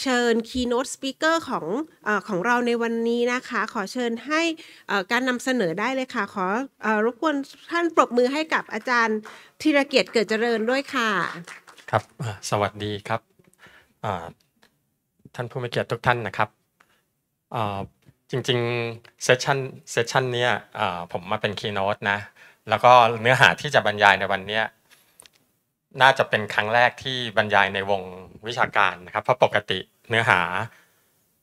เชิญ keynote speaker ของอของเราในวันนี้นะคะ ขอเชิญให้การนำเสนอได้เลยค่ะ ขอรบกวนท่านปรบมือให้กับอาจารย์ธีรเกียรติเกิดเจริญด้วยค่ะ ครับ สวัสดีครับ ท่านผู้มีเกียรติทุกท่านนะครับจริงๆเซสชันเซสชันนี้ผมมาเป็น keynote นะแล้วก็เนื้อหาที่จะบรรยายในวันนี้น่าจะเป็นครั้งแรกที่บรรยายในวงวิชาการนะครับเพราะปกติเนื้อหา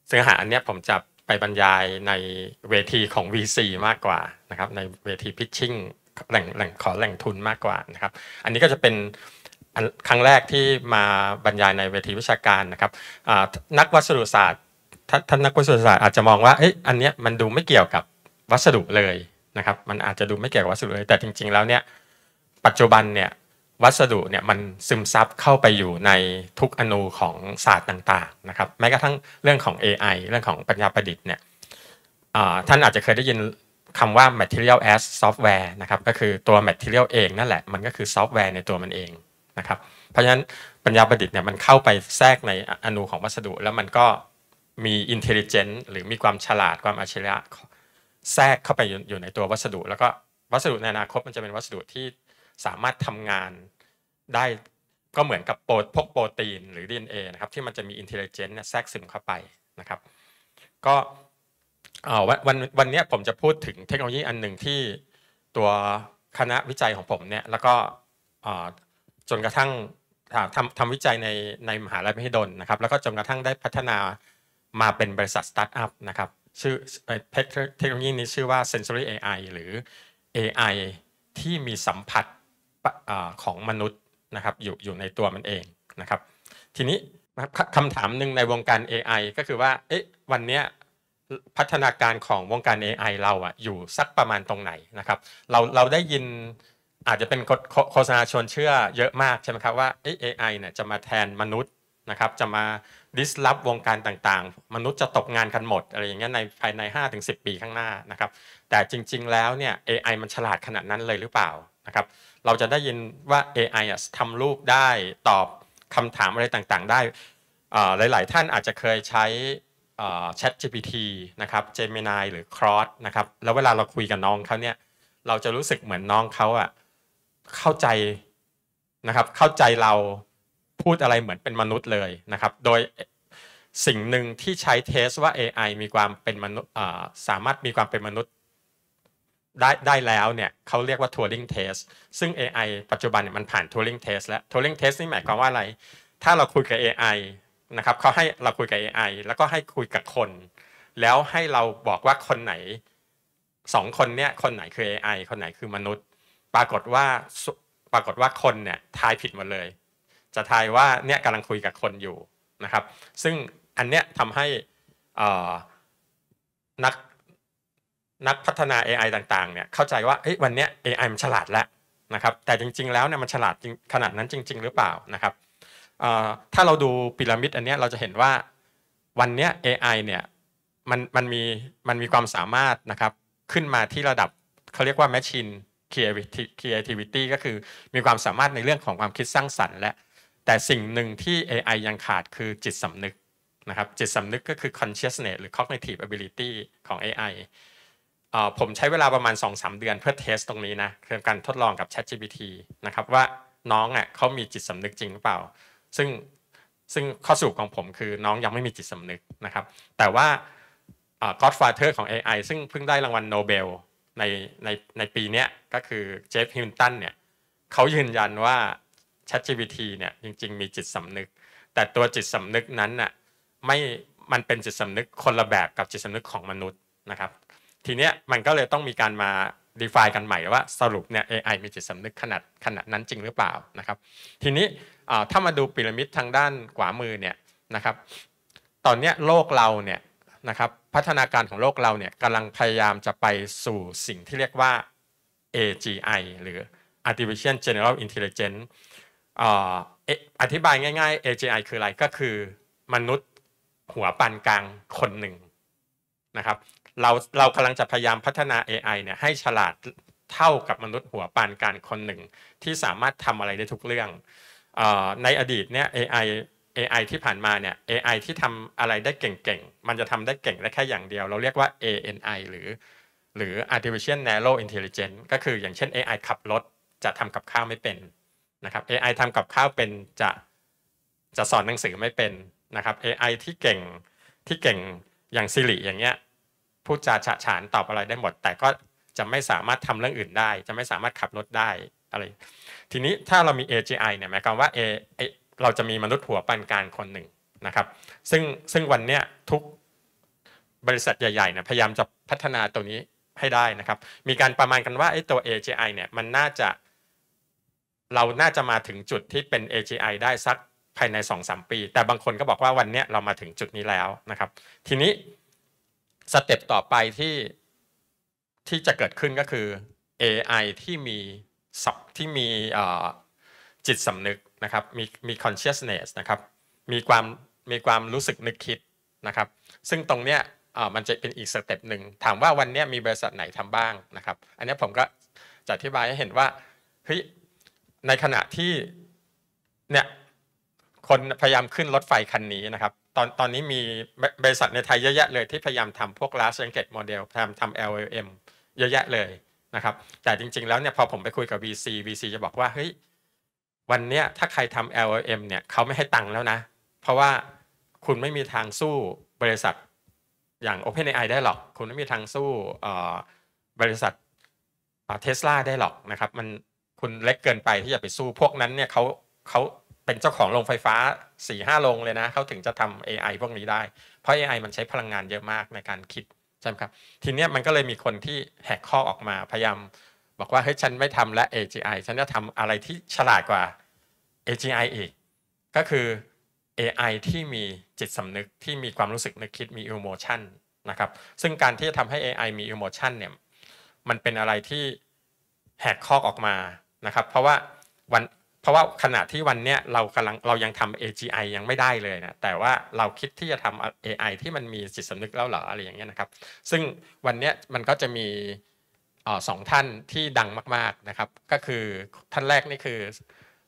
เนื้อหาอันนี้ผมจะไปบรรยายในเวทีของ VC มากกว่านะครับ ในเวทีพิชชิ่งแหล่งแหล่งขอแหล่งทุนมากกว่านะครับอันนี้ก็จะเป็นครั้งแรกที่มาบรรยายในเวทีวิชาการนะครับนักวัสดุศาสตร์ท่านนักวัสดุศาสตร์อาจจะมองว่าเอ๊ะอันนี้มันดูไม่เกี่ยวกับวัสดุเลยนะครับมันอาจจะดูไม่เกี่ยวกับวัสดุเลยแต่จริง ๆ แล้วเนี่ยปัจจุบันเนี่ยวัสดุเนี่ยมันซึมซับเข้าไปอยู่ในทุกอนูของศาสตร์ต่างๆนะครับแม้กระทั่งเรื่องของ AI เรื่องของปัญญาประดิษฐ์เนี่ยท่านอาจจะเคยได้ยินคำว่า material as software นะครับก็คือตัว material เองนั่นแหละ มันก็คือซอฟต์แวร์ในตัวมันเองนะครับเพราะฉะนั้นปัญญาประดิษฐ์เนี่ยมันเข้าไปแทรกในอนูของวัสดุแล้วมันก็มี intelligence หรือมีความฉลาดความอัจฉริยะแทรกเข้าไปอยู่ในตัววัสดุ แล้วก็วัสดุในอนาคตมันจะเป็นวัสดุที่สามารถทำงานได้ ก็เหมือนกับโปรพกโปรตีนหรือ DNA นะครับที่มันจะมีอินเทลเจนต์แทรกซึมเข้าไปนะครับก็วันวันวันนี้ผมจะพูดถึงเทคโนโลยีอันหนึ่งที่ตัวคณะวิจัยของผมเนี่ยแล้วก็จนกระทั่งทำทำวิจัยในในมหาลัยมหิดลนะครับแล้วก็จนกระทั่งได้พัฒนามาเป็นบริษัทสตาร์ทอัพนะครับชื่อเทคโนโลยีนี้ชื่อว่า sensory AI หรือ AI ที่มีสัมผัสของมนุษย์นะครับอยู่อยู่ในตัวมันเองนะครับทีนี้คำถามหนึ่งในวงการ AI ก็คือว่าเอ๊ะวันนี้พัฒนาการของวงการ AI เราอะอยู่สักประมาณตรงไหนนะครับเราเราได้ยินอาจจะเป็นโฆษณาชวนเชื่อเยอะมากใช่ไหมครับว่าเอไอเนี่ยจะมาแทนมนุษย์นะครับจะมาดิสลอฟวงการต่างๆ มนุษย์จะตกงานกันหมด อะไรอย่างเงี้ยในภายใน 5-10 ปีข้างหน้านะครับแต่จริงๆแล้วเนี่ย AI มันฉลาดขนาดนั้นเลยหรือเปล่านะครับเราจะได้ยินว่า AI อทำรูปได้ตอบคำถามอะไรต่างๆได้ หลายๆท่านอาจจะเคยใช้ Chat GPT นะครับ Gemini หรือ Cross นะครับแล้วเวลาเราคุยกับน้องเขาเนี่ย เราจะรู้สึกเหมือนน้องเขาอะเข้าใจนะครับเข้าใจเราพูดอะไรเหมือนเป็นมนุษย์เลยนะครับโดยสิ่งหนึ่งที่ใช้เทสว่า AI มีความเป็นมนุษย์สามารถมีความเป็นมนุษย์ได้ได้แล้วเนี่ยเขาเรียกว่า Turing Test ซึ่ง AI ปัจจุบันเนี่ยมันผ่าน Turing Test แล้ว Turing Test นี่หมายความว่าอะไร ถ้าเราคุยกับ AI นะครับเขาให้เราคุยกับ AI แล้วก็ให้คุยกับคน แล้วให้เราบอกว่าคนไหนสองคนเนี่ยคนไหนคือ AI คนไหนคือมนุษย์ ปรากฏว่าปรากฏว่าคนเนี่ยทายผิดหมดเลย จะทายว่าเนี่ยกำลังคุยกับคนอยู่นะครับ ซึ่งอันเนี้ยทำให้นักนักพัฒนา AI ต่างๆเนี่ยเข้าใจว่าเฮ้ยวันนี้ AI มันฉลาดแล้วนะครับแต่จริง ๆแล้วเนี่ยมันฉลาดขนาดนั้นจริง ๆหรือเปล่านะครับถ้าเราดูพีระมิดอันนี้เราจะเห็นว่าวันนี้ AI เนี่ยมันมันมีมันมีความสามารถนะครับขึ้นมาที่ระดับเขาเรียกว่า machine creativity ก็คือมีความสามารถในเรื่องของความคิดสร้างสรรค์และแต่สิ่งหนึ่งที่ AI ยังขาดคือจิตสำนึกนะครับจิตสำนึกก็คือ consciousness หรือ cognitive ability ของ AI ผมใช้เวลาประมาณ 2-3 เดือนเพื่อเทสตรงนี้นะคือการทดลองกับ ChatGPT นะครับว่าน้องอ่ะเขามีจิตสำนึกจริงหรือเปล่า ซึ่งซึ่งข้อสรุปของผมคือน้องยังไม่มีจิตสำนึกนะครับ แต่ว่า Godfather ของ AI ซึ่งเพิ่งได้รางวัลโนเบลในในในปีนี้ก็คือเจฟฮิลตันเนี่ยเขายืนยันว่า ChatGPT เนี่ยจริงๆมีจิตสำนึก แต่ตัวจิตสำนึกนั้นน่ะไม่มันเป็นจิตสำนึกคนละแบบกับจิตสำนึกของมนุษย์นะครับทีเนี้ยมันก็เลยต้องมีการมา define กันใหม่ว่าสรุปเนี่ย AI มีจิตสำนึกขนาดขนาดนั้นจริงหรือเปล่านะครับทีนี้ถ้ามาดูพีระมิดทางด้านขวามือเนี่ยนะครับตอนเนี้ยโลกเราเนี่ยนะครับพัฒนาการของโลกเราเนี่ยกำลังพยายามจะไปสู่สิ่งที่เรียกว่า AGI หรือ Artificial General Intelligence อธิบายง่ายๆ AGI คืออะไรก็คือมนุษย์หัวปานกลางคนหนึ่งนะครับเราเรากำลังจะพยายามพัฒนา AI เนี่ยให้ฉลาดเท่ากับมนุษย์หัวปานการคนหนึ่งที่สามารถทำอะไรได้ทุกเรื่องออในอดีตเนี่ย AI AI ที่ผ่านมาเนี่ย AI ที่ทำอะไรได้เก่งๆ มันจะทำได้เก่งได้แค่อย่างเดียว เราเรียกว่า ANI หรือหรือ artificial narrow intelligence ก็คืออย่างเช่น AI ขับรถจะทำกับข้าวไม่เป็นนะครับ AI ทำกับข้าวเป็นจะจะสอนหนังสือไม่เป็นนะครับ AI ที่เก่งที่เก่งอย่าง Siri อย่างเงี้ยพูดจาฉะฉานตอบอะไรได้หมด แต่ก็จะไม่สามารถทำเรื่องอื่นได้ จะไม่สามารถขับรถได้อะไร ทีนี้ถ้าเรามี AGI เนี่ยหมายความว่า A เราจะมีมนุษย์หัวปันการคนหนึ่งนะครับซึ่งซึ่งวันเนี้ยทุกบริษัทใหญ่ๆเนี่ยพยายามจะพัฒนาตัวนี้ให้ได้นะครับมีการประมาณกันว่าไอ้ตัว AGI เนี่ยมันน่าจะเราน่าจะมาถึงจุดที่เป็น AGI ได้สักภายใน 2-3 ปี แต่บางคนก็บอกว่าวันนี้เรามาถึงจุดนี้แล้วนะครับ ทีนี้สเต็ปต่อไปที่ที่จะเกิดขึ้นก็คือ AI ที่มีสับที่มีจิตสำนึกนะครับมีมี consciousness นะครับมีความมีความรู้สึกนึกคิดนะครับ ซึ่งตรงเนี้ยมันจะเป็นอีกสเต็ปหนึ่งถามว่าวันนี้มีบริษัทไหนทำบ้างนะครับ อันนี้ผมก็จะอธิบายให้เห็นว่าเฮ้ยในขณะที่เนี่ยคนพยายามขึ้นรถไฟคันนี้นะครับตอนตอนนี้มีบริษัทในไทยเยอะแยะเลย ที่พยายามทำพวก last language model พยายามทำ LLM เยอะแยะเลยนะครับแต่จริง ๆแล้วเนี่ยพอผมไปคุยกับ VC VC จะบอกว่าเฮ้ยวันเนี้ยถ้าใครทำ LLM เนี่ยเขาไม่ให้ตังค์แล้วนะ เพราะว่าคุณไม่มีทางสู้บริษัทอย่าง OpenAI ได้หรอกคุณไม่มีทางสู้บริษัทเทสลาได้หรอกนะครับมันคุณเล็กเกินไปที่จะไปสู้พวกนั้นเนี่ยเขาเขาเป็นเจ้าของโรงไฟฟ้า4ี่ห้าโรงเลยนะเขาถึงจะทำ AI พวกนี้ได้ เพราะ AI มันใช้พลังงานเยอะมากในการคิดใช่ไหมครับทีนี้มันก็เลยมีคนที่แหกข้อออกมาพยายามบอกว่าเฮ้ยฉันไม่ทำและ AGI ฉันจะทำอะไรที่ฉลาดกว่า AGI อีกก็คือ AI ที่มีจิตสำนึกที่มีความรู้สึกนึกคิดมี emotion นะครับซึ่งการที่จะทำให้ AI มี emotion เนี่ยมันเป็นอะไรที่แหกข้อออกมานะครับเพราะว่าวันเพราะว่าขณะที่วันเนี้ยเรากำลังเรายังทำ AGI ยังไม่ได้เลยนะแต่ว่าเราคิดที่จะทำ AI ที่มันมีจิตสานึกแล้วเหรออะไรอย่างเงี้ยนะครับซึ่งวันเนี้ยมันก็จะมีสองท่านที่ดังมากๆนะครับก็คือท่านแรกนี่คือ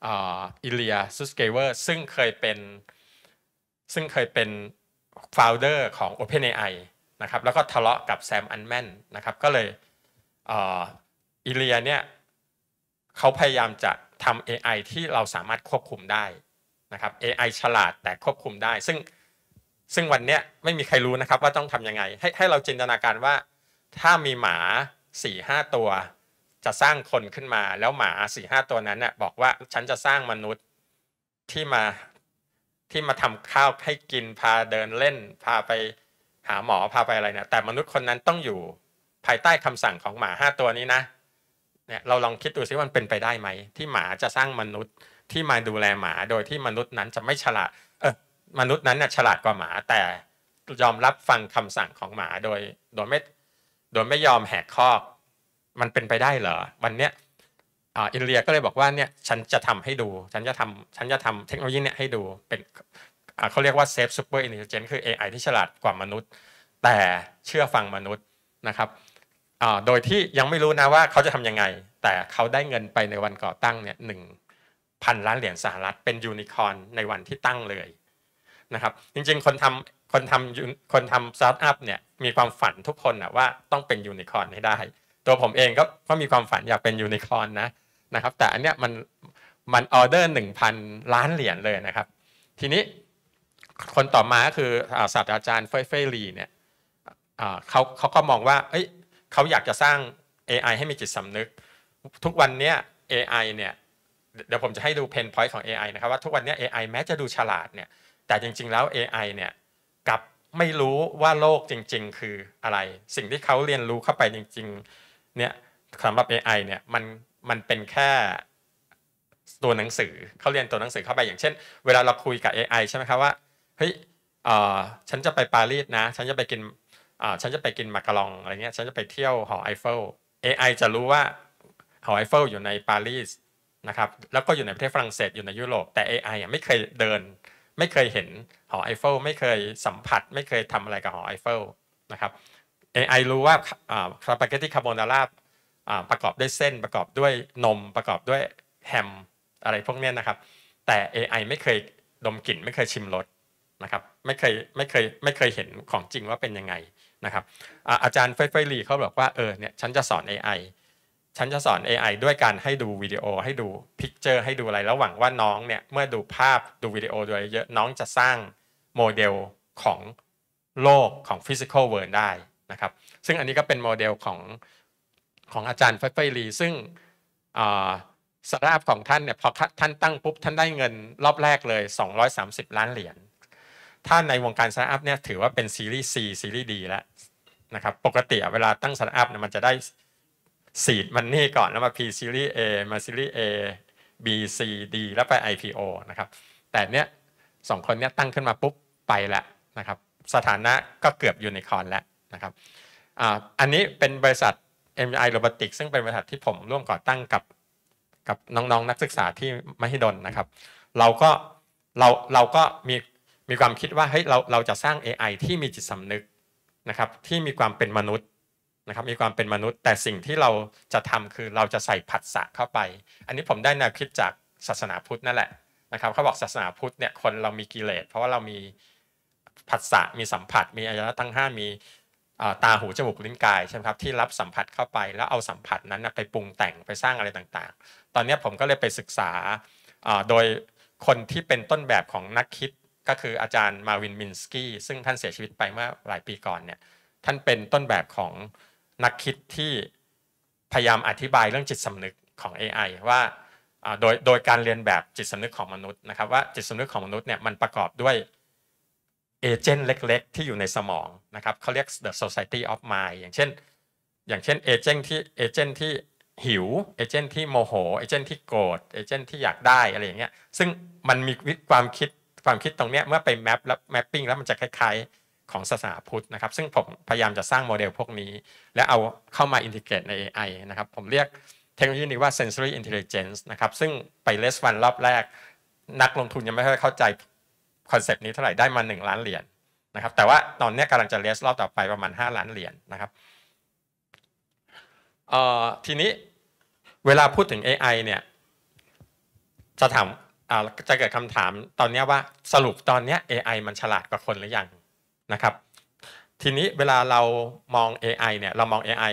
อิเลียซุสเกเวอร์ซึ่งเคยเป็นซึ่งเคยเป็นฟาวเดอร์ของ OpenAI นะครับแล้วก็ทะเลาะกับแซมอันแมนนะครับก็เลยอิเลียเนี่ยเขาพยายามจะทำ AI ที่เราสามารถควบคุมได้นะครับ AI ฉลาดแต่ควบคุมได้ ซึ่งซึ่งวันนี้ไม่มีใครรู้นะครับว่าต้องทำยังไง ให้ให้เราจินตนาการว่าถ้ามีหมา4ี่ห้าตัว จะสร้างคนขึ้นมาแล้วหมา4ี่ห้าตัวนั้นน่ยบอกว่าฉันจะสร้างมนุษย์ที่มาที่มาทำข้าวให้กินพาเดินเล่นพาไปหาหมอ พาไปอะไรเนี่ยแต่มนุษย์คนนั้นต้องอยู่ภายใต้คำสั่งของหมาห้าตัวนี้นะเนี่ยเราลองคิดดูซิมันเป็นไปได้ไหมที่หมาจะสร้างมนุษย์ที่มาดูแลหมา โดยที่มนุษย์นั้นจะไม่ฉลาดเออมนุษย์นั้นน่ยฉลาดกว่าหมา แต่ยอมรับฟังคำสั่งของหมาโดยโดยไม่โดยไม่ยอมแหกข้อมันเป็นไปได้เหรอวันเนี้ยอินเดียก็เลยบอกว่าเนี่ยฉันจะทำให้ดูฉันจะทำฉันจะทำเทคโนโลยีเนี่ยให้ดูเป็นเขาเรียกว่าเซฟซูเปอร์อินเทลเจนคือ AI ที่ฉลาดกว่ามนุษย์ แต่เชื่อฟังมนุษย์นะครับโดยที่ยังไม่รู้นะว่าเขาจะทํำยังไง แต่เขาได้เงินไปในวันก่อตั้งเนี่ยหนึ่งพันล้านเหรียญสหรัฐเป็นยูนิคอนในวันที่ตั้งเลยนะครับจริงๆคนทำคนทำคนทำสตาร์ทอัพเนี่ยมีความฝันทุกคนนะว่าต้องเป็นยูนิคอนให้ได้ตัวผมเองก็ก็มีความฝันอยากเป็นยูนิคอนนะนะครับแต่อันเนี้ยมันมันออเดอร์หนึ่งพันล้านเหรียญเลยนะครับทีนี้คนต่อมาก็คือศาสตราจารย์เฟยเฟยลีเนี่ยเขาเขาก็มองว่าเอ้ยเขาอยากจะสร้าง AI ให้มีจิตสำนึก ทุกวันนี้ AI เนี่ย เดี๋ยวผมจะให้ดูเพนพอยต์ของ AI นะครับว่าทุกวันนี้ AI แม้จะดูฉลาดเนี่ย แต่จริง ๆ แล้ว AI เนี่ยกับไม่รู้ว่าโลกจริง ๆ คืออะไร สิ่งที่เขาเรียนรู้เข้าไปจริงๆ เนี่ยสำหรับ AI เนี่ย มัน มันเป็นแค่ตัวหนังสือ เขาเรียนตัวหนังสือเข้าไป อย่างเช่น เวลาเราคุยกับ AI ใช่ไหมครับว่า เฮ้ยฉันจะไปปารีสนะ ฉันจะไปกินอ่าฉันจะไปกินมาการองอะไรเงี้ยฉันจะไปเที่ยวหอไอเฟล AI จะรู้ว่าหอไอเฟลอยู่ในปารีสนะครับแล้วก็อยู่ในประเทศฝรั่งเศสอยู่ในยุโรปแต่ AI อ่ะไม่เคยเดิน ไม่เคยเห็นหอไอเฟลไม่เคยสัมผัส ไม่เคยทำอะไรกับหอไอเฟลนะครับ AI รู้ว่าคาปาเกตต้คาโบนาร่าประกอบด้วยเส้น ประกอบด้วยนม ประกอบด้วยแฮมอะไรพวกนี้นะครับแต่ AI ไม่เคยดมกลิ่นไม่เคยชิมรสนะครับไม่เคยไม่เคยไม่เคยเห็นของจริงว่าเป็นยังไงนะครับอาจารย์เฟยเฟยลีเขาบอกว่าเออเนี่ยฉันจะสอน AI ฉันจะสอน AI ด้วยการให้ดูวิดีโอให้ดูพิกเจอร์ให้ดูอะไร แล้วหวังว่าน้องเนี่ย เมื่อดูภาพดูวิดีโอโดยเยอะ น้องจะสร้างโมเดลของโลกของฟิสิกอลเวิร์ดได้นะครับซึ่งอันนี้ก็เป็นโมเดลของของอาจารย์เฟยเฟยลีซึ่งสราฟของท่านเนี่ยพอท่านตั้งปุ๊บท่านได้เงินรอบแรกเลย 230 ล้านเหรียญถ้าในวงการสตาร์ทอัพเนี่ยถือว่าเป็นซีรีส์ C ซีรีส์ D แล้วนะครับ ปกติเวลาตั้งสตาร์ทอัพมันจะได้สีดมันนี่ก่อน แล้วมา P ซีรีส์ A มาซีรีส์ A B C D แล้วไป IPO นะครับ แต่เนี้ยสองคนเนี้ยตั้งขึ้นมาปุ๊บไปแล้วนะครับสถานะก็เกือบยูนิคอนแล้วนะครับ อ่าอันนี้เป็นบริษัท MI Robotics ซึ่งเป็นบริษัทที่ผมร่วมก่อตั้งกับ กับน้องๆนักศึกษาที่มหิดลนะครับเราก็เราเราก็มีมีความคิดว่าเฮ้ยเราเราจะสร้าง AI ที่มีจิตสำนึกนะครับที่มีความเป็นมนุษย์นะครับมีความเป็นมนุษย์ แต่สิ่งที่เราจะทำคือเราจะใส่ผัสสะเข้าไป อันนี้ผมได้แนวคิดจากศาสนาพุทธนั่นแหละนะครับเขาบอกศาสนาพุทธเนี่ยคนเรามีกิเลสเพราะว่าเรามีผัสสะมีสัมผัส มีอายตนะทั้ง 5 มีตาหูจมูกลิ้นกายใช่ไหมครับที่รับสัมผัสเข้าไปแล้วเอาสัมผัสนั้นไปปรุงแต่งไปสร้างอะไรต่าง ๆ ตอนนี้ผมก็เลยไปศึกษาโดยคนที่เป็นต้นแบบของนักคิดก็คืออาจารย์มาวินมินสกี้ ซึ่งท่านเสียชีวิตไปเมื่อหลายปีก่อนเนี่ยท่านเป็นต้นแบบของนักคิดที่ พยายามอธิบายเรื่องจิตสำนึกของ AI ว่าโดยโดยการเรียนแบบจิตสำนึกของมนุษย์นะครับว่าจิตสำนึกของมนุษย์เนี่ยมันประกอบด้วย เอเจนต์เล็กๆ ที่อยู่ในสมองนะครับเขาเรียก the society of mind อย่างเช่น อย่างเช่นเอเจนต์ที่เอเจนต์ที่หิวเอเจนต์ที่โมโหเอเจนต์ที่โกรธเอเจนต์ที่อยากได้อะไรอย่างเงี้ยซึ่งมันมีความคิดความคิดตรงนี้เมื่อไปแมปแล้วแมปปิ้งแล้วมันจะคล้ายๆ ของศาสนาพุทธนะครับซึ่งผมพยายามจะสร้างโมเดลพวกนี้ และเอาเข้ามาอินทิเกรตใน AI นะครับผมเรียกเทคโนโลยีนี้ว่า sensory intelligence นะครับซึ่งไปเลสวันรอบแรก นักลงทุนยังไม่ค่อยเข้าใจคอนเซปต์นี้เท่าไหร่ได้มา 1 ล้านเหรียญนะครับแต่ว่าตอนนี้กำลังจะเลสรอบต่อไปประมาณ 5 ล้านเหรียญนะครับทีนี้เวลาพูดถึง AI เนี่ยจะถามจะเกิดคำถามตอนนี้ว่าสรุปตอนนี้ AI มันฉลาดกว่าคนหรือยังนะครับ ทีนี้เวลาเรามอง AI เนี่ยเรามอง AI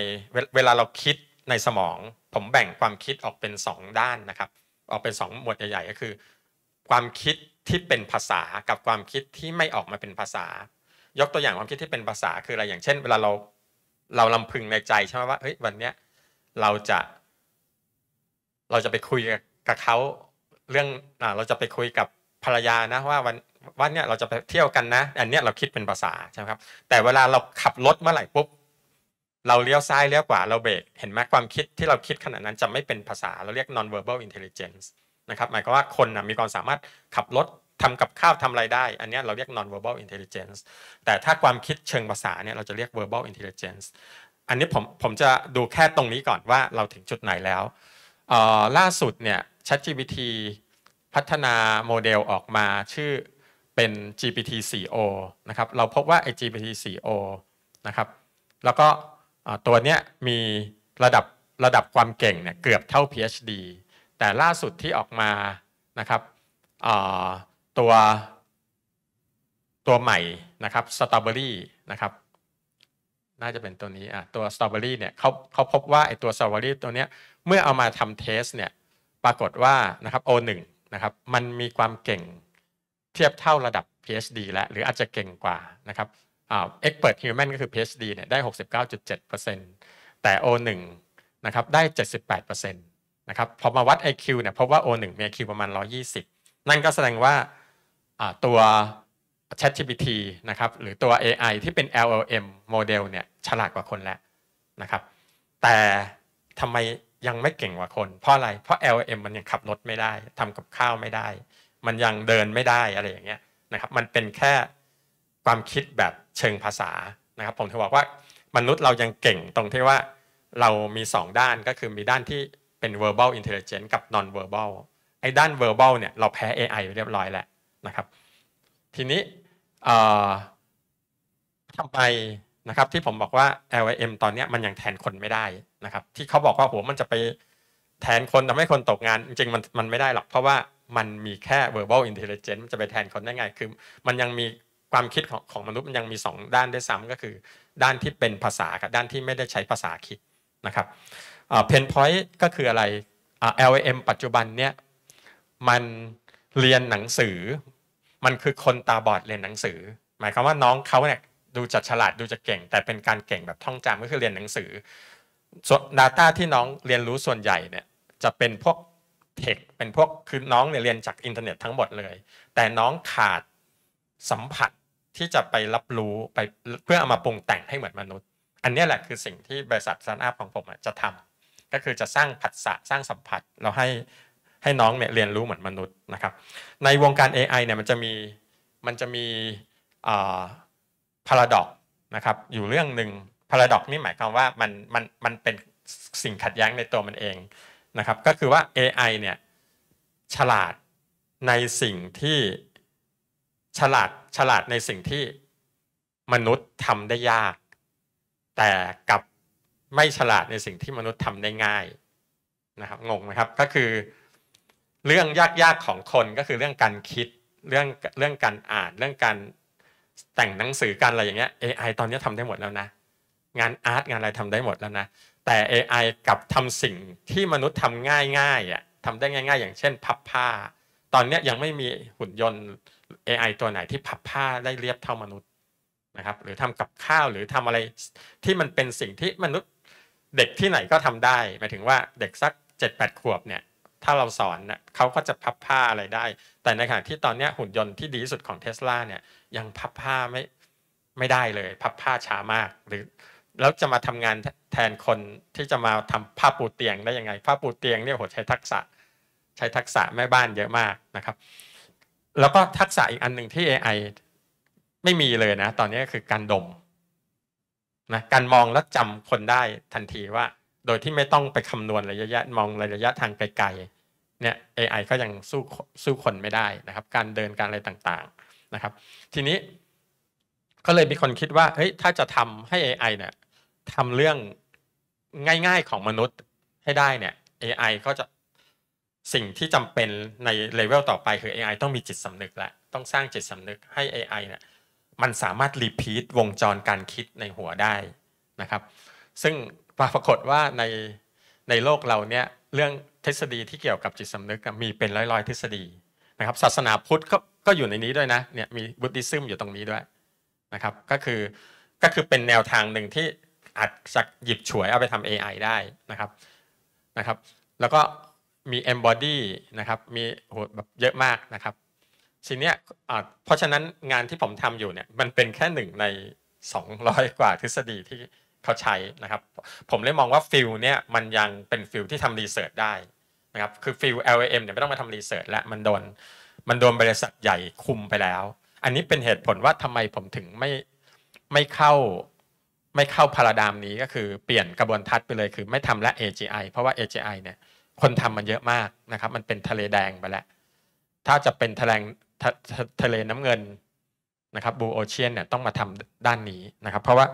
เวลาเราคิดในสมอง ผมแบ่งความคิดออกเป็น 2 ด้านนะครับออกเป็น 2 หมวดใหญ่ๆก็คือ ความคิดที่เป็นภาษากับความคิดที่ไม่ออกมาเป็นภาษา ยกตัวอย่างความคิดที่เป็นภาษาคืออะไรอย่างเช่น เวลาเราเราลำพึงในใจใช่ไหมว่าเฮ้ยวันเนี้ยเราจะ เราจะไปคุยกับเขาเรื่องอ่าเราจะไปคุยกับภรรยานะว่าวันวันเนี้ยเราจะไปเที่ยวกันนะอันเนี้ยเราคิดเป็นภาษาใช่ไหมครับแต่เวลาเราขับรถเมื่อไหร่ปุ๊บเราเลี้ยวซ้ายเลี้ยวขวาเราเบรกเห็นไหมความคิดที่เราคิดขนาดนั้นจะไม่เป็นภาษา เราเรียก non verbal intelligence นะครับหมายความว่าคนนะมีความสามารถขับรถทำกับข้าวทำอะไรได้ อันนี้เราเรียก non verbal intelligence แต่ถ้าความคิดเชิงภาษาเนี่ยเราจะเรียก verbal intelligence อันนี้ผมผมจะดูแค่ตรงนี้ก่อนว่าเราถึงจุดไหนแล้วล่าสุดเนี่ย ChatGPT พัฒนาโมเดลออกมาชื่อเป็น GPT 4o นะครับ เราพบว่าไอ้ GPT 4o นะครับ แล้วก็ตัวเนี้ยมีระดับระดับความเก่งเนี่ยเกือบเท่า PhD แต่ล่าสุดที่ออกมานะครับตัวตัวใหม่นะครับสตรอเบอรี่นะครับน่าจะเป็นตัวนี้อ่ะตัวสตรอเบอรี่เนี่ยเขาเขาพบว่าไอตัวสตรอเบอรี่ตัวเนี้ยเมื่อเอามาทำเทสเนี่ยปรากฏว่านะครับ O1 นะครับมันมีความเก่งเทียบเท่าระดับ PhD แล้วหรืออาจจะเก่งกว่านะครับเอ็กเปิร์ทฮิวแมนก็คือ PhD เนี่ยได้ 69.7%แต่ O1 นะครับได้ 78%นะครับพอมาวัด IQ เนี่ยพบว่า O1 มี IQ ประมาณ 120 นั่นก็แสดงว่าตัว ChatGPT นะครับหรือตัว AI ที่เป็น LLM โมเดลเนี่ยฉลาดกว่าคนแล้วนะครับแต่ทำไมยังไม่เก่งกว่าคน เพราะอะไร เพราะ LM มันยังขับรถไม่ได้ ทำกับข้าวไม่ได้ มันยังเดินไม่ได้อะไรอย่างเงี้ยนะครับ มันเป็นแค่ความคิดแบบเชิงภาษานะครับ ผมถึงบอกว่ามนุษย์เรายังเก่งตรงที่ว่าเรามี 2 ด้านก็คือมีด้านที่เป็น verbal intelligence กับ non verbal ไอ้ด้าน verbal เนี่ยเราแพ้ AI ไปเรียบร้อยแล้วนะครับ ทีนี้ทำไมนะครับที่ผมบอกว่า LM ตอนนี้มันยังแทนคนไม่ได้ะครับที่เขาบอกว่าโหมันจะไปแทนคนทำให้คนตกงานจริงมันมันไม่ได้หรอกเพราะว่ามันมีแค่ verbal intelligence มันจะไปแทนคนได้ไงคือมันยังมีความคิดของของมนุษย์มันยังมี 2 ด้านได้ซ้ำ ก็คือด้านที่เป็นภาษากับด้านที่ไม่ได้ใช้ภาษาคิดนะครับเพนพอยต์ก็คืออะไร LM ปัจจุบันเนี่ยมันเรียนหนังสือ มันคือคนตาบอดเรียนหนังสือ หมายความว่าน้องเขาเนี่ยดูจัดฉลาดดูจะเก่งแต่เป็นการเก่งแบบท่องจำก็คือเรียนหนังสือาต้าที่น้องเรียนรู้ส่วนใหญ่เนี่ยจะเป็นพวกเทคเป็นพวกคือน้องเนี่ยเรียนจากอินเทอร์เน็ตทั้งหมดเลย แต่น้องขาดสัมผัสที่จะไปรับรู้ไปเพื่อเอามาปรุงแต่งให้เหมือนมนุษย์ อันนี้แหละคือสิ่งที่บริษัทสตาร์ทอัพของผมจะทำ ก็คือจะสร้างผัสสะสร้างสัมผัสเราให้ให้น้องเนี่ยเรียนรู้เหมือนมนุษย์นะครับในวงการ AI เนี่ยมันจะมีมันจะมีพาราดอกนะครับอยู่เรื่องหนึ่งพาราดอกนี่หมายความว่ามันมันมันเป็นสิ่งขัดแย้งในตัวมันเองนะครับก็คือว่า AI เนี่ยฉลาดในสิ่งที่ฉลาดฉลาดในสิ่งที่มนุษย์ทำได้ยาก แต่กับไม่ฉลาดในสิ่งที่มนุษย์ทำได้ง่ายนะครับงงไหมครับก็คือเรื่องยากๆของคนก็คือเรื่องการคิดเรื่องเรื่องการอ่านเรื่องการแต่งหนังสือกันอะไรอย่างเงี้ย AI ตอนนี้ทำได้หมดแล้วนะงานอาร์ตงานอะไรทำได้หมดแล้วนะแต่ AI กับทำสิ่งที่มนุษย์ทำง่ายๆอ่ะทำได้ง่าย ๆ อย่างเช่นพับผ้า ตอนนี้ยังไม่มีหุ่นยนต์ AI ตัวไหนที่พับผ้าได้เรียบเท่ามนุษย์นะครับหรือทำกับข้าวหรือทำอะไรที่มันเป็นสิ่งที่มนุษย์เด็กที่ไหนก็ทำได้หมายถึงว่าเด็กสัก7จ็ดแปดขวบเนี่ยถ้าเราสอนเนี่ยเขาก็จะพับผ้าอะไรได้แต่ในขณะที่ตอนนี้หุ่นยนต์ที่ดีที่สุดของเทสลาเนี่ยยังพับผ้าไม่ไม่ได้เลยพับผ้าช้ามากหรือแล้วจะมาทำงานแทนคนที่จะมาทำผ้าปูเตียงได้ยังไงผ้าปูเตียงเนี่ยโหใช้ทักษะใช้ทักษะแม่บ้านเยอะมากนะครับ แล้วก็ทักษะอีกอันหนึ่งที่ AI ไม่มีเลยนะตอนนี้ก็คือการดมนะการมองและจำคนได้ทันทีว่า โดยที่ไม่ต้องไปคำนวณระยะมองระยะทางไกลๆเนี่ย AI ก็ยังสู้สู้คนไม่ได้นะครับ การเดินการอะไรต่างๆนะครับทีนี้ก็เลยมีคนคิดว่าเฮ้ยถ้าจะทำให้ AI เนี่ยทำเรื่องง่ายๆของมนุษย์ให้ได้เนี่ย AI ก็จะสิ่งที่จำเป็นในเลเวลต่อไปคือ AI ต้องมีจิตสำนึกและต้องสร้างจิตสำนึกให้ AI เนี่ยมันสามารถรีพีทวงจรการคิดในหัวได้นะครับ ซึ่งปรากฏว่าในในโลกเราเนี่ยเรื่องทฤษฎีที่เกี่ยวกับจิตสำนึกมีเป็นร้อยๆทฤษฎีนะครับศาสนาพุทธก็ก็อยู่ในนี้ด้วยนะเนี่ยมีบุติซึมอยู่ตรงนี้ด้วยนะครับก็คือก็คือเป็นแนวทางหนึ่งที่อัดจากหยิบฉวยเอาไปทำ AI ได้นะครับนะครับแล้วก็มี embody นะครับมีโหแบบเยอะมากนะครับทีเนี้ยเพราะฉะนั้นงานที่ผมทำอยู่เนี่ยมันเป็นแค่หนึ่งใน 200 กว่าทฤษฎีที่เขาใช้นะครับ ผมเลยมองว่าฟิลเนี่ยมันยังเป็นฟิลที่ทำรีเสิร์ชได้นะครับคือฟิล LAM เนี่ยไม่ต้องมาทำรีเสิร์ชและมันโดนมันโดนบริษัทใหญ่คุมไปแล้ว อันนี้เป็นเหตุผลว่าทำไมผมถึงไม่ไม่เข้าไม่เข้าพาราดามนี้ก็คือเปลี่ยนกระบวนทัศน์ไปเลยคือ ไม่ทำละ AGI เพราะว่า AGI เนี่ยคนทำมันเยอะมากนะครับมันเป็นทะเลแดงไปแล้วถ้าจะเป็นทะเลทะเลน้ำเงินนะครับบูโอเชียนเนี่ยต้องมาทำด้านนี้นะครับเพราะว่า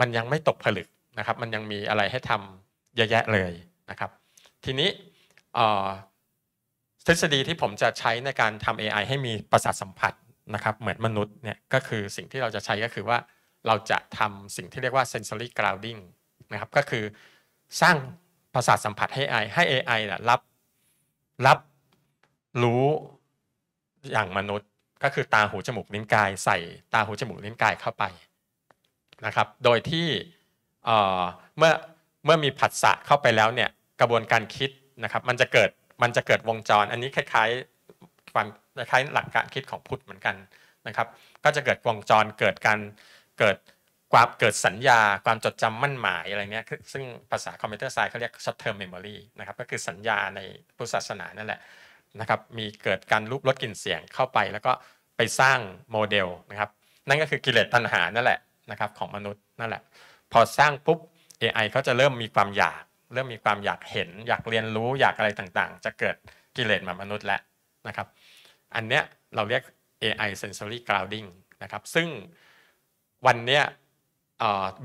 มันยังไม่ตกผลึกนะครับมันยังมีอะไรให้ทำเยอะแยะเลยนะครับทีนี้ทฤษฎีที่ผมจะใช้ในการทำ AI ให้มีประสาทสัมผัสนะครับเหมือนมนุษย์เนี่ยก็คือสิ่งที่เราจะใช้ก็คือว่าเราจะทำสิ่งที่เรียกว่า sensory grounding นะครับ ก็คือสร้างประสาทสัมผัสให้ AI ให้ AI นะรับรับรู้อย่างมนุษย์ ก็คือตาหู จมูกลิ้นกายใส่ตาหู จมูกลิ้นกายเข้าไปนะครับ โดยที่เมื่อเมื่อมีผัสสะเข้าไปแล้วเนี่ย กระบวนการคิดนะครับ มันจะเกิด มันจะเกิดวงจร อันนี้คล้ายๆความคล้ายหลักการคิดของพุทธเหมือนกันนะครับ ก็จะเกิดวงจรเกิดการเกิดความเกิดสัญญาความจดจำมั่นหมายอะไรเนี้ยซึ่งภาษาคอมพิวเตอร์ไซด์เขาเรียก short term memory นะครับก็คือสัญญาในพุทธศาสนานั่นแหละนะครับมีเกิดการรูปรดกลิ่นเสียงเข้าไปแล้วก็ไปสร้างโมเดลนะครับนั่นก็คือกิเลสตัณหา นั่นแหละนะครับของมนุษย์นั่นแหละ พอสร้างปุ๊บ AI เขาจะเริ่มมีความอยาก เริ่มมีความอยากเห็น อยากเรียนรู้อยากอะไรต่างๆ จะเกิดกิเลสมามนุษย์แล้วนะครับอันเนี้ยเราเรียก AI sensory grounding นะครับซึ่งวันเนี้ย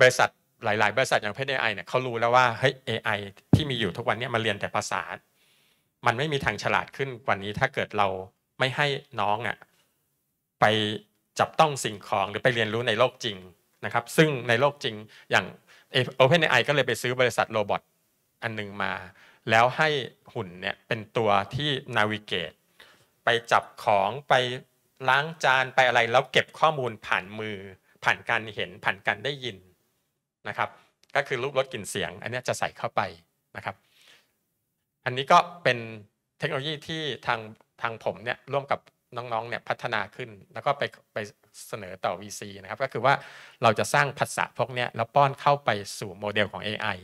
บริษัทหลาย ๆ บริษัทอย่างเพจเอไอเนี่ยเขารู้แล้วว่าเฮ้ยเอไอที่มีอยู่ทุกวันนี้มันเรียนแต่ภาษา มันไม่มีทางฉลาดขึ้นกว่านี้ถ้าเกิดเราไม่ให้น้องอ่ะไปจับต้องสิ่งของหรือไปเรียนรู้ในโลกจริงนะครับ ซึ่งในโลกจริงอย่าง OpenAI ก็เลยไปซื้อบริษัทโรบอทอันหนึ่งมา แล้วให้หุ่นเนี่ยเป็นตัวที่นาวิเกตไปจับของไปล้างจานไปอะไรแล้วเก็บข้อมูลผ่านมือผ่านการเห็นผ่านการได้ยินนะครับก็คือรูปรสกลิ่นเสียง อันนี้จะใส่เข้าไปนะครับ อันนี้ก็เป็นเทคโนโลยีที่ทางทางผมเนี่ยร่วมกับน้องๆเนี่ยพัฒนาขึ้น แล้วก็ไปไปเสนอต่อ VC นะครับก็คือว่าเราจะสร้างภาษาพวกนี้แล้วป้อนเข้าไปสู่โมเดลของ AI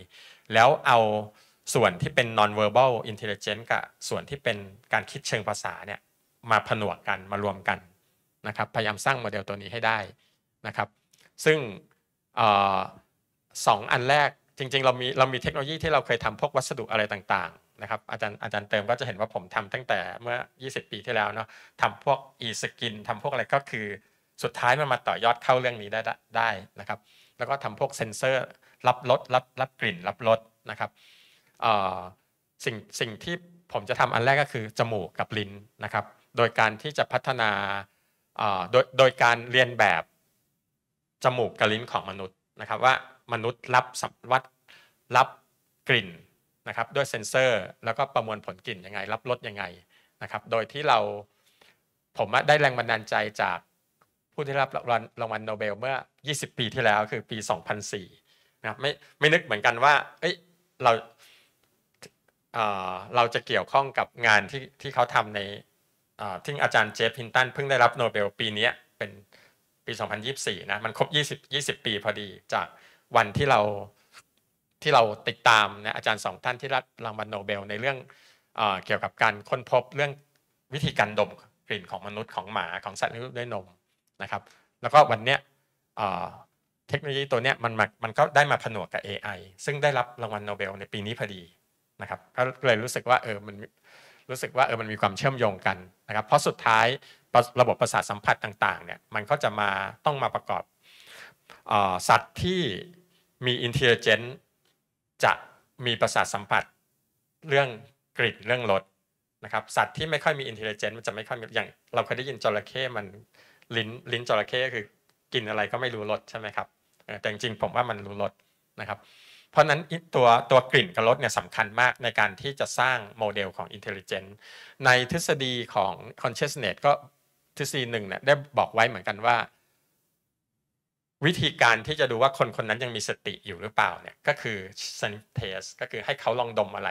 แล้วเอาส่วนที่เป็น non-verbal intelligence กับส่วนที่เป็นการคิดเชิงภาษาเนี่ยมาผนวกกันมารวมกันนะครับพยายามสร้างโมเดลตัวนี้ให้ได้นะครับ ซึ่งสองอันแรกจริงๆเรามี เรามีเทคโนโลยีที่เราเคยทำพวกวัสดุอะไรต่างๆนะครับอาจารย์อาจารย์เติมก็จะเห็นว่าผมทำตั้งแต่เมื่อ 20 ปีที่แล้วเนาะทำพวก e-skin ทำพวกอะไรก็คือสุดท้ายมันมาต่อยอดเข้าเรื่องนี้ได้ได้นะครับแล้วก็ทำพวกเซนเซอร์ รับรสรับรับกลิ่นรับรสนะครับสิ่งสิ่งที่ผมจะทำอันแรกก็คือจมูกกับลิ้นนะครับโดยการที่จะพัฒนาโดยโดยการเรียนแบบจมูกกับลิ้นของมนุษย์นะครับว่ามนุษย์รับสัมวัดรับกลิ่นนะครับด้วยเซ็นเซอร์ แล้วก็ประมวลผลกลิ่นยังไง รับรสยังไงนะครับโดยที่เราผมได้แรงบันดาลใจจากผู้ที่รับรางวัลโนเบลเมื่อ 20 ปีที่แล้วคือปี 2004 นะครับไม่ไม่นึกเหมือนกันว่าเอ้ยเราเอ่อเราจะเกี่ยวข้องกับงานที่ที่เขาทำในที่อาจารย์เจฟฟินตันเพิ่งได้รับโนเบลปีนี้เป็นปี 2024 นะ มันครบ20 20 ปีพอดีจากวันที่เราที่เราติดตามนะอาจารย์สองท่านที่รับรางวัลโนเบลในเรื่องเอเกี่ยวกับการค้นพบเรื่องวิธีการดมกลิ่นของมนุษย์ของหมาของสัตว์เลี้ยงด้วยนมนะครับแล้วก็วันเนี้ยเทคโนโลยีตัวเนี้ยมันมันก็ได้มาผนวกกับ AI ซึ่งได้รับรางวัลโนเบลในปีนี้พอดีนะครับก็เลยรู้สึกว่าเออมันรู้สึกว่าเออมันมีความเชื่อมโยงกันนะครับเพราะสุดท้ายระบบประสาทสัมผัสต่างๆเนี่ยมันก็จะมาต้องมาประกอบสัตว์ที่มีอินเทลเจนต์จะมีประสาทสัมผัสเรื่องกลิ่นเรื่องรสนะครับสัตว์ที่ไม่ค่อยมีอินเทลเจนต์มันจะไม่ค่อยมีอย่าง เราเคยได้ยินจระเข้มันลิ้นลิ้นจระเข้ก็คือกินอะไรก็ไม่รู้รสใช่ไหมครับแต่จริงๆผมว่ามันรู้รสนะครับเพราะนั้นตัวตัวกลิ่นกับรสเนี่ยสำคัญมากในการที่จะสร้างโมเดลของอินเทลเจน n c ในทฤษฎีของคอนเชสเนตก็ทฤษฎีหนึ่งเนี่ยได้บอกไว้เหมือนกันว่า วิธีการที่จะดูว่าคนคนนั้นยังมีสติอยู่หรือเปล่าเนี่ยก็คือ s ซนเทสก็คือให้เขาลองดมอะไร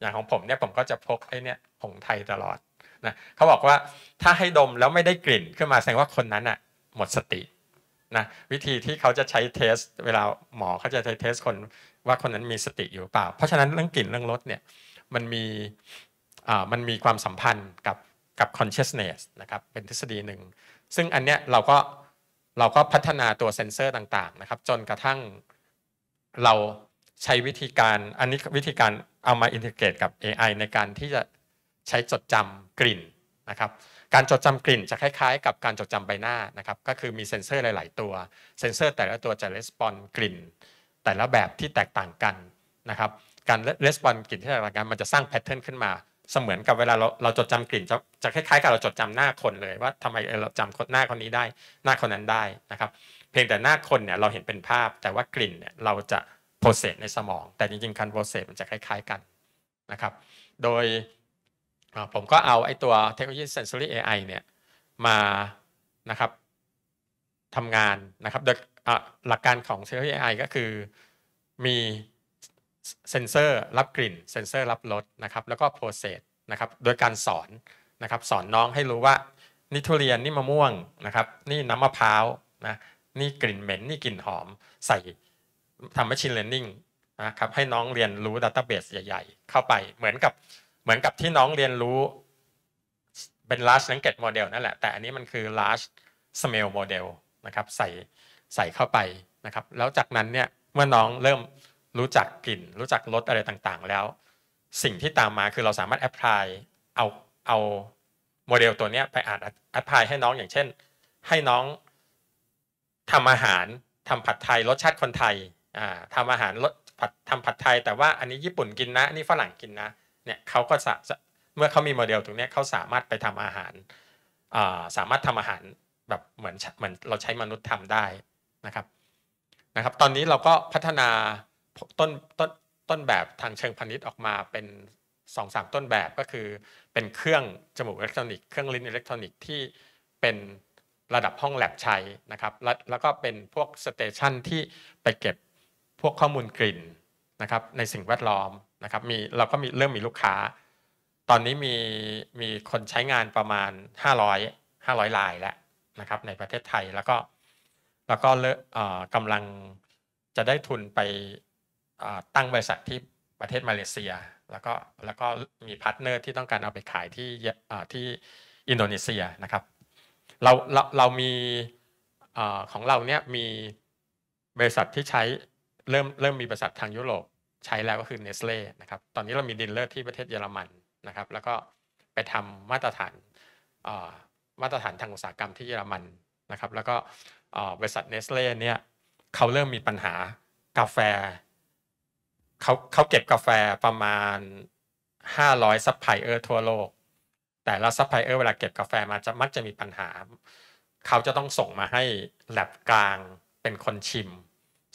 อย่างของผมเนี่ยผมก็จะพกไอ้นี่ผงไทยตลอดนะเขาบอกว่าถ้าให้ดมแล้วไม่ได้กลิ่นขึ้นมาแสดงว่าคนนั้นอ่ะหมดสตินะวิธีที่เขาจะใช้เทสเวลาหมอเขาจะใช้เทสคนว่าคนนั้นมีสติอยู่เปล่า เพราะฉะนั้นเรื่องกลิ่นเรื่องรสเนี่ยมันมีอ่ามันมีความสัมพันธ์กับกับ consciousness นะครับเป็นทฤษฎีหนึ่งซึ่งอันเนี้ยเราก็เราก็พัฒนาตัวเซนเซอร์ต่างๆนะครับจนกระทั่งเราใช้วิธีการอันนี้วิธีการเอามาอินทิเกรตกับ AI ในการที่จะใช้จดจำกลิ่นนะครับการจดจำกลิ่น จะคล้ายๆ กับการจดจำใบหน้านะครับก็คือมีเซนเซอร์หลาย ๆ ตัวเซนเซอร์แต่ละตัวจะีสปอนกลิ่นแต่ละแบบที่แตกต่างกันนะครับการีสปอนกลิ่นที่แตกต่างกันมันจะสร้างแพทเทิร์นขึ้นมาเสมือนกับเวลาเราเราจดจำกลิ่นจะจะคล้ายๆกับเราจดจำหน้าคนเลยว่าทำไมเราจำหน้าคนนี้ได้หน้าคนนั้นได้นะครับเพียงแต่หน้าคนเนี่ยเราเห็นเป็นภาพ แต่ว่ากลิ่นเนี่ยเราจะโปรเซสในสมอง แต่จริงๆการโปรเซสมันจะคล้ายๆกันนะครับโดยผมก็เอาไอ้ตัวเทคโนโลยี sensory AI เนี่ยมานะครับทำงานนะครับโดยหลักการของเ s โ n s ีเอ AI ก็คือมีเซนเซอร์ รับกลิ่น เซนเซอร์ รับรสนะครับแล้วก็โปรเซสนะครับโดยการสอนนะครับสอนน้องให้รู้ว่านี่ทุเรียนนี่มะม่วงนะครับนี่น้ำมะพร้าวนะนี่กลิ่นเหม็น นี่กลิ่นหอม ใส่ทำ machine learning นะครับให้น้องเรียนรู้ดัตต้าเบสใหญ่ ๆ เข้าไปเหมือนกับเหมือนกับที่น้องเรียนรู้เป็น large language model นั่นแหละแต่อันนี้มันคือ large s m e l l model นะครับใส่ใส่เข้าไปนะครับแล้วจากนั้นเนี่ยเมื่อน้องเริ่มรู้จักกลิ่นรู้จักรสอะไรต่างๆ แล้ว สิ่งที่ตามมาคือเราสามารถแอพพลายเอาเอาโมเดลตัวนี้ไปอาจแอพพลายให้น้องอย่างเช่น ให้น้องทำอาหารทำผัดไทยรสชาติคนไทยทำอาหารรสผัดทำผัดไทย แต่ว่าอันนี้ญี่ปุ่นกินนะนี่ฝรั่งกินนะเนี่ยเขาก็ะเมื่อเขามีโมเดลตรงนี้เขาสามารถไปทำอาหารสามารถทำอาหารแบบเหมือนเหมือนเราใช้มนุษย์ทำได้นะครับนะครับ ตอนนี้เราก็พัฒนาต้นต้นต้นแบบทางเชิงพาณิชย์ออกมาเป็นสองสามต้นแบบก็คือเป็นเครื่องจมูกอิเล็กทรอนิกส์เครื่องลิ้นอิเล็กทรอนิกส์ที่เป็นระดับห้องแลบใช้นะครับแล้วก็เป็นพวกสเตชันที่ไปเก็บพวกข้อมูลกลิ่นนะครับในสิ่งแวดล้อมนะครับมีเราก็มีเริ่มมีลูกค้า ตอนนี้มีมีคนใช้งานประมาณ 500 500ลายแล้วนะครับในประเทศไทยแล้วก็แล้วก็เออ่กำลังจะได้ทุนไปตั้งบริษัทที่ประเทศมาเลเซีย แล้วก็แล้วก็มีพาร์ทเนอร์ที่ต้องการเอาไปขายที่ที่อินโดนีเซียนะครับเราเราเรามีของเราเนี่ยมีบริษัทที่ใช้เริ่มเริ่มมีบริษัททางยุโรปใช้แล้วก็คือเนสเล่นะครับตอนนี้เรามีดีลเลอร์ที่ประเทศเยอรมันนะครับ แล้วก็ไปทำมาตรฐานมาตรฐานทางอุตสาหกรรมที่เยอรมันนะครับ แล้วก็บริษัทเนสเล่เนี่ยเขาเริ่มมีปัญหากาแฟเขาเขาเก็บกาแฟประมาณ500ซัพพลายเออร์ทั่วโลก แต่ละซัพพลายเออร์เวลาเก็บกาแฟมาจะมักจะมีปัญหา เขาจะต้องส่งมาให้แลบกลางเป็นคนชิม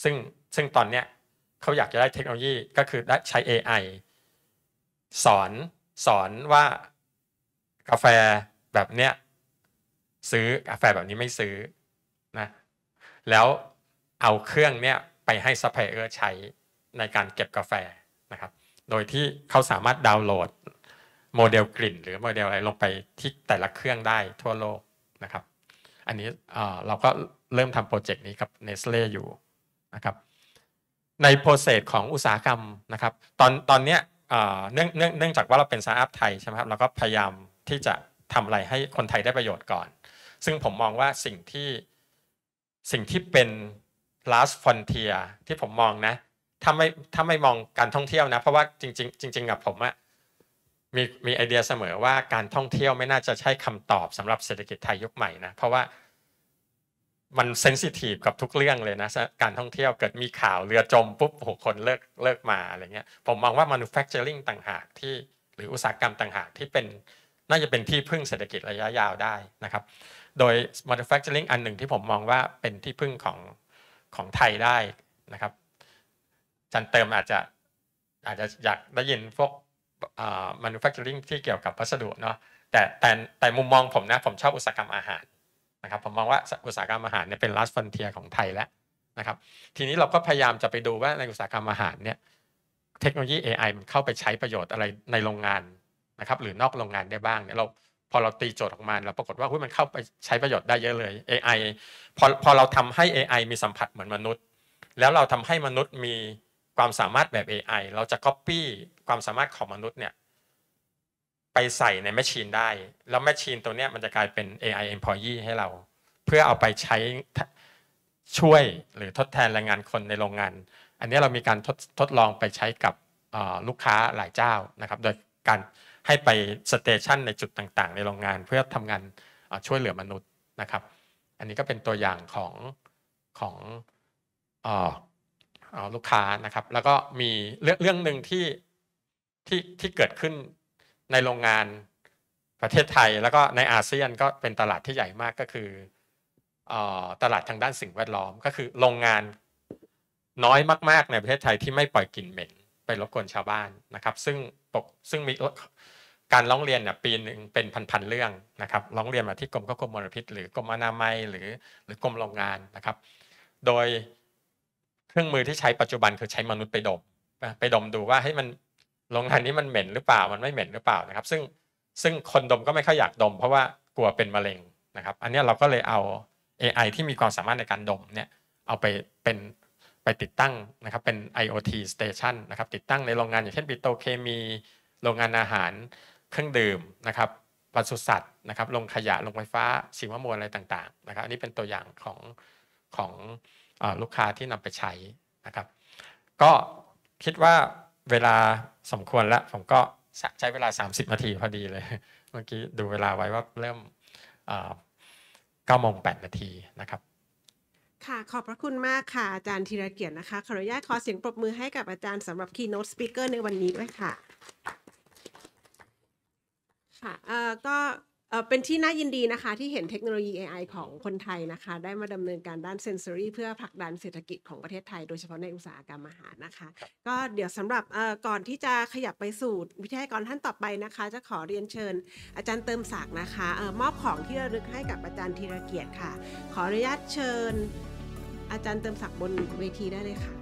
ซึ่งซึ่งตอนเนี้ยเขาอยากจะได้เทคโนโลยีก็คือได้ใช้ AI สอนสอนว่ากาแฟแบบเนี้ยซื้อกาแฟแบบนี้ไม่ซื้อนะ แล้วเอาเครื่องเนี้ยไปให้ซัพพลายเออร์ใช้ในการเก็บกาแฟนะครับ โดยที่เขาสามารถดาวน์โหลด โมเดลกลิ่นหรือโมเดลอะไรลงไปที่แต่ละเครื่องได้ทั่วโลกนะครับ อันนี้เราก็เริ่มทำโปรเจกต์นี้กับ n นสเล่อยู่นะครับ ในโปรเซสของอุตสาหกรรมนะครับ ตอนตอนเนี้ยเนื่องเนื่องเนื่องจากว่าเราเป็นสตาร์ทอัพไทยใช่ไหมครับ เราก็พยายามที่จะทำอะไรให้คนไทยได้ประโยชน์ก่อน ซึ่งผมมองว่าสิ่งที่สิ่งที่เป็น last frontier ที่ผมมองนะถ้าไม่ถ้าไม่มองการท่องเที่ยวนะเพราะว่าจริงงจริงๆกับผมอะมีมีไอเดียเสมอว่าการท่องเที่ยวไม่น่าจะใช่คำตอบสำหรับเศรษฐกิจไทยยุคใหม่นะเพราะว่ามันเซนซิทีฟกับทุกเรื่องเลยนะการท่องเที่ยวเกิดมีข่าวเรือจมปุ๊บโกคนเลิกเลิกมาอะไรเงี้ยผมมองว่า manufacturing ต่างหากที่หรืออุตสาหกรรมต่างหากที่เป็นน่าจะเป็นที่พึ่งเศรษฐกิจระยะยาวได้นะครับ โดย manufacturing อันหนึ่งที่ผมมองว่าเป็นที่พึ่งของของไทยได้นะครับจันเติมอาจจะอาจจะอยากได้ยินพวกอ่า manufacturing ที่เกี่ยวกับพัสดุเนาะแต่แต่แต่มุมมองผมนะผมชอบอุตสาหกรรมอาหารนะครับผมมองว่าอุตสาหกรรมอาหารเนี่ยเป็น last frontier ของไทยแล้วนะครับทีนี้เราก็พยายามจะไปดูว่าในอุตสาหกรรมอาหารเนี่ยเทคโนโลยี AI มันเข้าไปใช้ประโยชน์อะไรในโรงงานนะครับหรือนอกโรงงานได้บ้างเนี่ยเราพอเราตีโจทย์ออกมาเราปรากฏว่ามันเข้าไปใช้ประโยชน์ได้เยอะเลย AI พอพอเราทำให้ AI มีสัมผัสเหมือนมนุษย์ แล้วเราทำให้มนุษย์มีความสามารถแบบ AI เราจะ Copy ความสามารถของมนุษย์เนี่ยไปใส่ในแมชชีนได้แล้วแมชชีนตัวเนี้ยมันจะกลายเป็น AI employee ให้เราเพื่อเอาไปใช้ช่วยหรือทดแทนแรงงานคนในโรงงาน อันนี้เรามีการทดทดลองไปใช้กับลูกค้าหลายเจ้านะครับโดยการให้ไปสเตชันในจุดต่างๆ ในโรงงาน เพื่อทำงานช่วยเหลือมนุษย์นะครับ อันนี้ก็เป็นตัวอย่างของของลูกค้านะครับแล้วก็มีเรื่องเรื่องหนึ่งที่ที่ที่เกิดขึ้นในโรงงานประเทศไทยแล้วก็ในอาเซียนก็เป็นตลาดที่ใหญ่มากก็คือตลาดทางด้านสิ่งแวดล้อม ก็คือโรงงานน้อยมากๆในประเทศไทยที่ไม่ปล่อยกลิ่นเหม็นไปรบกวนชาวบ้านนะครับซึ่งปกซึ่งมีการร้องเรียนเนี่ยปีหนึ่งเป็นพันๆเรื่องนะครับร้องเรียนมาที่กรมควบคุมมลพิษ หรือกรมอนามัยหรือหรือกรมโรงงานนะครับ โดยเครื่องมือที่ใช้ปัจจุบันคือใช้มนุษย์ไปดมไปดมดูว่าให้มันโรงงานนี้มันเหม็นหรือเปล่ามันไม่เหม็นหรือเปล่านะครับ ซึ่งซึ่งคนดมก็ไม่ค่อยอยากดม เพราะว่ากลัวเป็นมะเร็งนะครับอันนี้เราก็เลยเอา AI ที่มีความสามารถในการดมเนี่ยเอาไปเป็นไปติดตั้งนะครับเป็น IoT station นะครับติดตั้งในโรงงานอย่างเช่นปิโตเคมีโรงงานอาหารเครื่องดื่มนะครับปศุสัตว์นะครับโรงขยะโรงไฟฟ้าสิ่งวมวลอะไรต่างๆนะครับอันนี้เป็นตัวอย่างของของลูกค้าที่นำไปใช้นะครับ ก็คิดว่าเวลาสมควรแล้ว ผมก็ใช้เวลา 30นาทีพอดีเลย เมื่อกี้ดูเวลาไว้ว่าเริ่ม9โมง8นาทีนะครับ ค่ะขอบพระคุณมากค่ะ อาจารย์ธีรเกียรตินะคะ ขออนุญาตขอเสียงปรบมือให้กับอาจารย์สำหรับ keynote speaker ในวันนี้ด้วยค่ะ ค่ะเอ่อก็เป็นที่น่ายินดีนะคะที่เห็นเทคโนโลยี AI ของคนไทยนะคะ ได้มาดำเนินการด้านเซนเซอรี่เพื่อผลักดันเศรษฐกิจของประเทศไทยโดยเฉพาะในอุตสาหกรรมอาหารนะคะ ก็เดี๋ยวสำหรับก่อนที่จะขยับไปสู่วิทยากรท่านต่อไปนะคะ จะขอเรียนเชิญอาจารย์เติมศักดิ์นะคะมอบของที่ระลึกให้กับอาจารย์ธีรเกียรติค่ะขออนุญาตเชิญ อาจารย์เติมศักดิ์บนเวทีได้เลยค่ะ